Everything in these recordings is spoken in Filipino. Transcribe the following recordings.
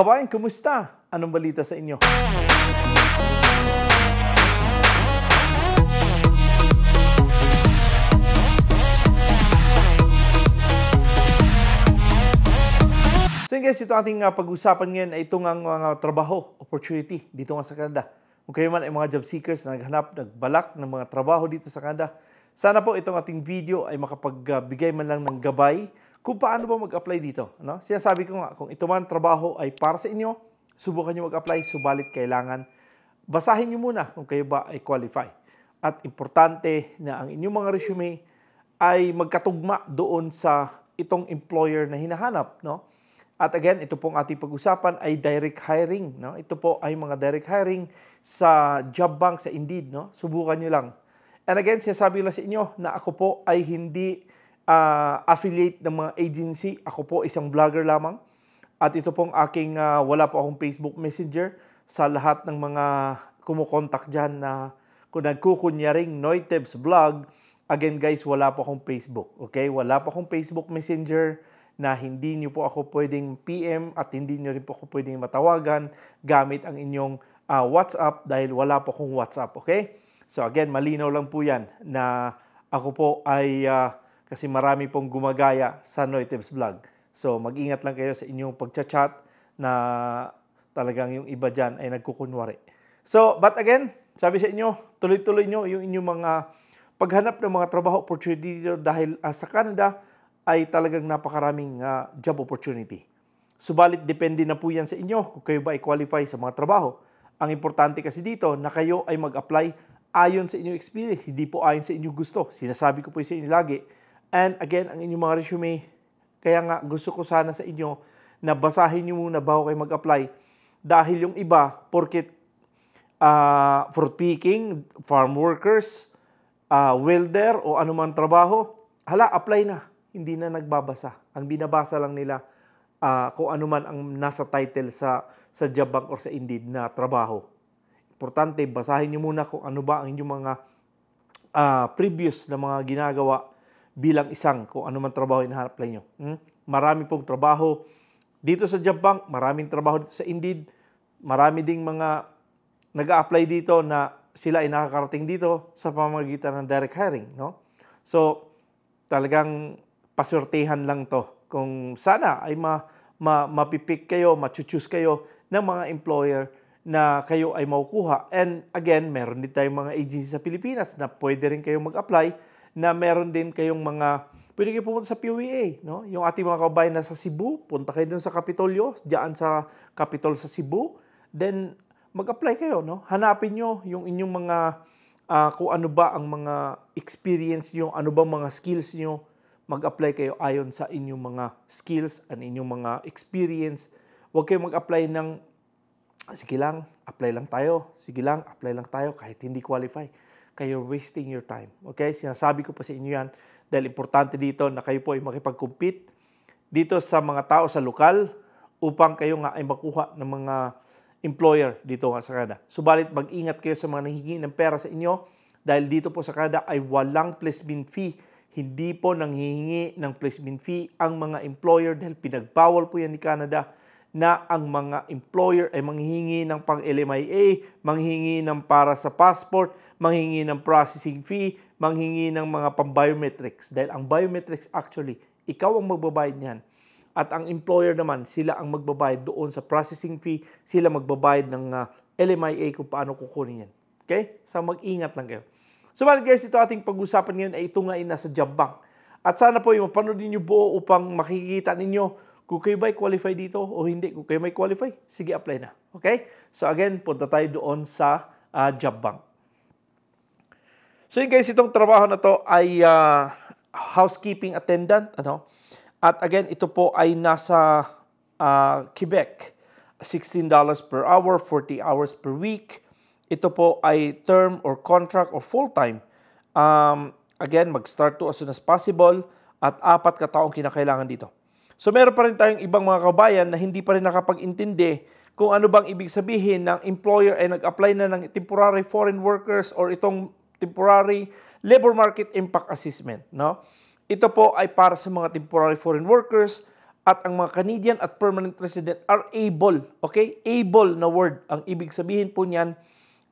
Kabayan, kumusta? Anong balita sa inyo? So yun guys, ito ating uh, pag-usapan ngayon ay itong ang mga trabaho, opportunity dito nga sa Canada. Kung kayo man ay mga job seekers na naghanap, nagbalak ng mga trabaho dito sa Canada, sana po itong ating video ay makapagbigay man lang ng gabay kung paano ba mag-apply dito. No? Sinasabi ko nga, kung ito man trabaho ay para sa inyo, subukan nyo mag-apply, subalit kailangan basahin nyo muna kung kayo ba ay qualify. At importante na ang inyong mga resume ay magkatugma doon sa itong employer na hinahanap. No? At again, ito pong ating pag-usapan ay direct hiring. No? Ito po ay mga direct hiring sa job bank, sa Indeed. No? Subukan nyo lang. And again, sinasabi ko lang sa inyo na ako po ay hindi uh, affiliate ng mga agency. Ako po isang vlogger lamang. At ito pong aking, uh, wala po akong Facebook Messenger sa lahat ng mga kumukontak dyan na kung nagkukunyaring Noitebs Vlog, again guys, wala po akong Facebook. Okay? Wala po akong Facebook Messenger na hindi nyo po ako pwedeng PM at hindi nyo rin po ako pwedeng matawagan gamit ang inyong uh, WhatsApp dahil wala po akong WhatsApp. Okay? So again, malinaw lang po yan na ako po ay uh, kasi marami pong gumagaya sa Noitebs Vlog. So mag-ingat lang kayo sa inyong pagchat-chat na talagang yung iba dyan ay nagkukunwari. So, but again, sabi sa inyo, tuloy-tuloy nyo yung inyong mga paghanap ng mga trabaho opportunity dahil uh, sa Canada ay talagang napakaraming uh, job opportunity. Subalit, depende na po yan sa inyo kung kayo ba ay qualify sa mga trabaho. Ang importante kasi dito na kayo ay mag-apply ayon sa inyong experience, hindi po ayon sa inyong gusto. Sinasabi ko po sa inyo lagi, And again, ang inyong mga resume, kaya nga gusto ko sana sa inyo na basahin nyo muna bago kayo mag-apply. Dahil yung iba, porkit uh, fruit picking, farm workers, uh, welder o anumang trabaho, hala, apply na. Hindi na nagbabasa. Ang binabasa lang nila uh, kung ano man ang nasa title sa, sa job bank or sa Indeed na trabaho. Importante, basahin nyo muna kung ano ba ang inyong mga uh, previous na mga ginagawa bilang isang kung ano man trabaho hinahanap lang Hmm? Marami pong trabaho dito sa job bank, maraming trabaho dito sa Indeed, marami ding mga nag apply dito na sila ay nakakarating dito sa pamamagitan ng direct hiring. No? So, talagang pasortehan lang to. Kung sana ay ma, ma, mapipick kayo, machuchus kayo ng mga employer na kayo ay makukuha. And again, meron din tayong mga agency sa Pilipinas na pwede rin kayo mag-apply na meron din kayong mga pwede kayo pumunta sa PWA. No? Yung ating mga kabayan na sa Cebu, punta kayo dun sa Kapitolyo, diyan sa Kapitol sa Cebu. Then, mag-apply kayo. No? Hanapin nyo yung inyong mga, uh, kung ano ba ang mga experience nyo, ano ba mga skills nyo. Mag-apply kayo ayon sa inyong mga skills and inyong mga experience. Huwag kayo mag-apply ng, sige lang, apply lang tayo. Sige lang, apply lang tayo kahit hindi qualify kayo wasting your time. Okay? Sinasabi ko pa sa inyo yan dahil importante dito na kayo po ay makipag-compete dito sa mga tao sa lokal upang kayo nga ay makuha ng mga employer dito nga sa Canada. Subalit mag-ingat kayo sa mga nahihingi ng pera sa inyo dahil dito po sa Canada ay walang placement fee. Hindi po nanghihingi ng placement fee ang mga employer dahil pinagbawal po yan ni Canada na ang mga employer ay manghingi ng pang-LMIA, manghingi ng para sa passport, manghingi ng processing fee, manghingi ng mga pang-biometrics. Dahil ang biometrics actually, ikaw ang magbabayad niyan. At ang employer naman, sila ang magbabayad doon sa processing fee, sila magbabayad ng uh, ah, LMIA kung paano kukunin yan. Okay? So mag-ingat lang kayo. So well guys, ito ating pag-usapan ngayon ay ito nga ay nasa job bank. At sana po yung mapanood ninyo buo upang makikita ninyo kung kayo ba'y qualify dito o hindi. Kung kayo may qualify, sige apply na. Okay? So again, punta tayo doon sa uh, job bank. So yun guys, itong trabaho na to ay uh, housekeeping attendant. Ano? At again, ito po ay nasa uh, Quebec. $16 per hour, 40 hours per week. Ito po ay term or contract or full-time. Um, again, mag-start to as soon as possible at apat kataong kinakailangan dito. So meron pa rin tayong ibang mga kabayan na hindi pa rin nakapag-intindi kung ano bang ibig sabihin ng employer ay nag-apply na ng temporary foreign workers or itong temporary labor market impact assessment. No? Ito po ay para sa mga temporary foreign workers at ang mga Canadian at permanent resident are able, okay? Able na word. Ang ibig sabihin po niyan,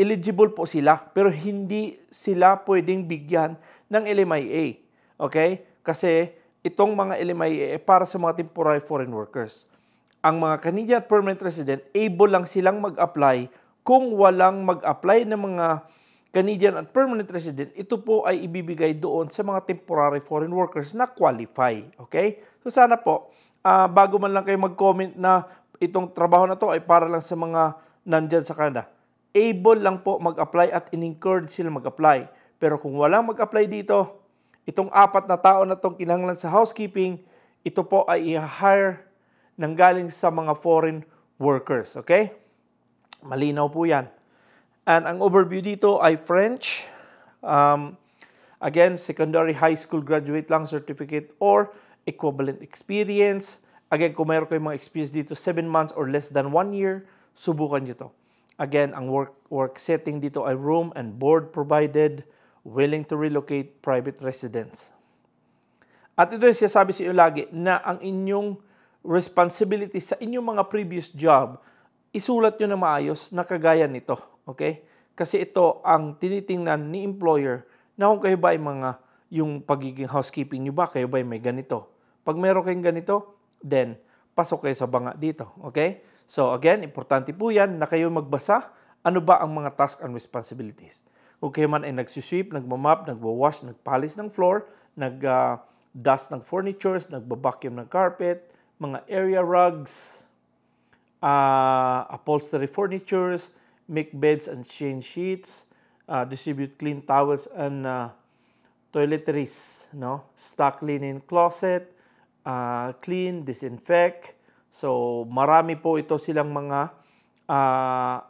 eligible po sila pero hindi sila pwedeng bigyan ng LMIA. Okay? Kasi itong mga LMIA eh, para sa mga temporary foreign workers. Ang mga Canadian at permanent resident, able lang silang mag-apply kung walang mag-apply ng mga Canadian at permanent resident, ito po ay ibibigay doon sa mga temporary foreign workers na qualify. Okay? So sana po, uh, bago man lang kayo mag-comment na itong trabaho na to ay para lang sa mga nandyan sa Canada, able lang po mag-apply at in-encourage sila mag-apply. Pero kung walang mag-apply dito, Itong apat na tao na itong kinanglan sa housekeeping, ito po ay i-hire ng galing sa mga foreign workers. Okay? Malinaw po yan. And ang overview dito ay French. Um, again, secondary high school graduate lang certificate or equivalent experience. Again, kung meron kayong mga experience dito, 7 months or less than 1 year, subukan nyo to. Again, ang work, work setting dito ay room and board provided willing to relocate private residence. At ito yung sinasabi sa inyo lagi na ang inyong responsibility sa inyong mga previous job, isulat nyo na maayos na kagaya nito. Okay? Kasi ito ang tinitingnan ni employer na kung kayo ba ay mga yung pagiging housekeeping nyo ba, kayo ba ay may ganito. Pag meron kayong ganito, then pasok kayo sa banga dito. Okay? So again, importante po yan na kayo magbasa ano ba ang mga task and responsibilities. Okay man ay nagsusweep, nagmamap, nagwawash, nagpalis ng floor, nag-dust ah, uh, ng furnitures, nagbabacuum ng carpet, mga area rugs, uh, upholstery furnitures, make beds and change sheets, uh, distribute clean towels and uh, toiletries, no? Stock linen closet, uh, clean, disinfect. So marami po ito silang mga uh,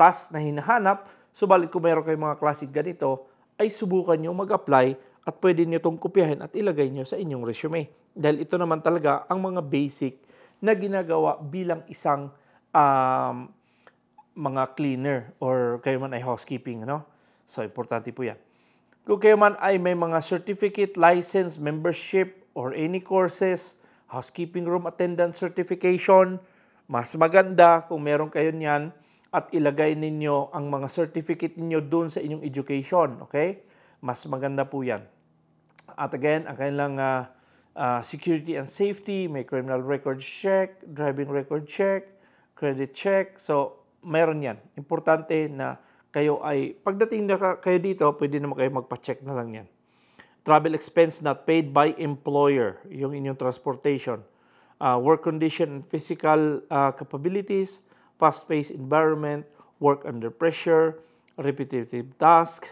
task na hinahanap Subalit kung meron kayong mga klasik ganito, ay subukan nyo mag-apply at pwede nyo itong kopyahin at ilagay nyo sa inyong resume. Dahil ito naman talaga ang mga basic na ginagawa bilang isang um, mga cleaner or kayo man ay housekeeping. No? So, importante po yan. Kung kayo man ay may mga certificate, license, membership, or any courses, housekeeping room attendant certification, mas maganda kung meron kayo niyan at ilagay ninyo ang mga certificate ninyo doon sa inyong education. Okay? Mas maganda po yan. At again, ang kanilang uh, uh, security and safety, may criminal record check, driving record check, credit check. So, meron yan. Importante na kayo ay, pagdating na kayo dito, pwede naman kayo magpa-check na lang yan. Travel expense not paid by employer, yung inyong transportation. Uh, work condition and physical uh, capabilities, fast-paced environment, work under pressure, repetitive task,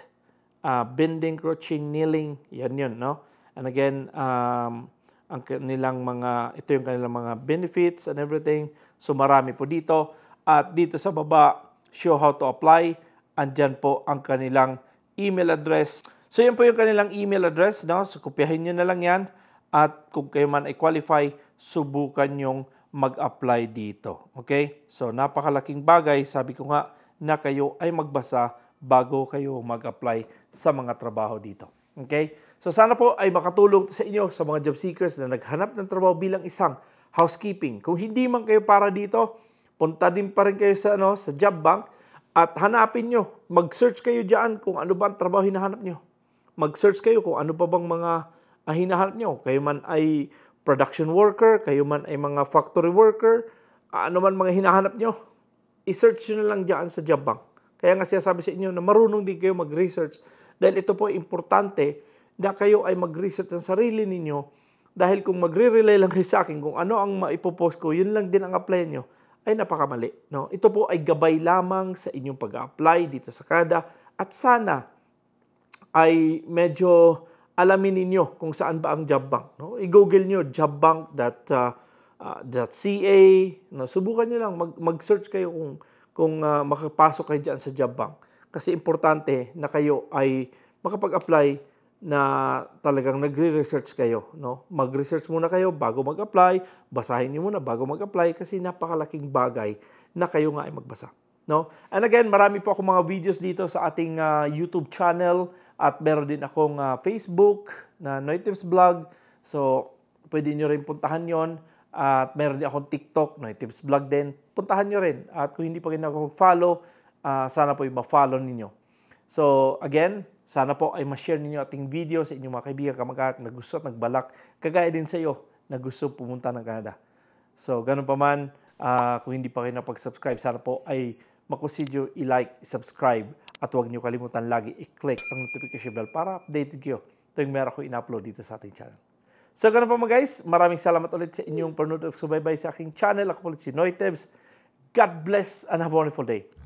uh, bending, crouching, kneeling, yan yun, no? And again, um, ang kanilang mga, ito yung kanilang mga benefits and everything. So marami po dito. At dito sa baba, show how to apply. Andyan po ang kanilang email address. So yan po yung kanilang email address. No? So kopyahin nyo na lang yan. At kung kayo man ay qualify, subukan yung mag-apply dito. Okay? So napakalaking bagay, sabi ko nga, na kayo ay magbasa bago kayo mag-apply sa mga trabaho dito. Okay? So sana po ay makatulong sa inyo sa mga job seekers na naghanap ng trabaho bilang isang housekeeping. Kung hindi man kayo para dito, punta din pa rin kayo sa ano, sa job bank at hanapin nyo. Mag-search kayo diyan kung ano ba ang trabaho hinahanap nyo. Mag-search kayo kung ano pa bang mga ah, hinahanap nyo. Kayo man ay production worker, kayo man ay mga factory worker, ano man mga hinahanap nyo, i-search nyo na lang dyan sa job bank. Kaya nga sinasabi sa inyo na marunong din kayo mag-research dahil ito po ay importante na kayo ay mag-research ng sarili ninyo dahil kung magre-relay lang kayo sa akin kung ano ang maipopost ko, yun lang din ang apply nyo, ay napakamali. No? Ito po ay gabay lamang sa inyong pag-apply dito sa Canada at sana ay medyo alamin ninyo kung saan ba ang job bank. No? I-google nyo jobbank.ca. Uh, uh, no? Subukan nyo lang, mag- search kayo kung, kung uh, makapasok kayo dyan sa job bank. Kasi importante na kayo ay makapag-apply na talagang nagre-research kayo. No? Mag-research muna kayo bago mag-apply. Basahin niyo muna bago mag-apply kasi napakalaking bagay na kayo nga ay magbasa. No? And again, marami po akong mga videos dito sa ating uh, YouTube channel at meron din akong uh, Facebook na Noitips Vlog. So, pwede nyo rin puntahan yon At meron din akong TikTok, Noitips Vlog din. Puntahan nyo rin. At kung hindi pa kayo nag-follow, uh, sana po ma follow ninyo. So, again, sana po ay ma-share ninyo ating video sa inyong mga kaibigan, kamag-anak na gusto at nagbalak. Kagaya din sa iyo na gusto pumunta ng Canada. So, ganun pa man, uh, kung hindi pa kayo napag-subscribe, sana po ay makusidyo i-like, subscribe at huwag niyo kalimutan lagi i-click ang notification bell para updated kayo tuwing meron ko in-upload dito sa ating channel. So ganun po mga guys, maraming salamat ulit sa inyong panood at subaybay sa aking channel. Ako ulit si Noitebs. God bless and have a wonderful day.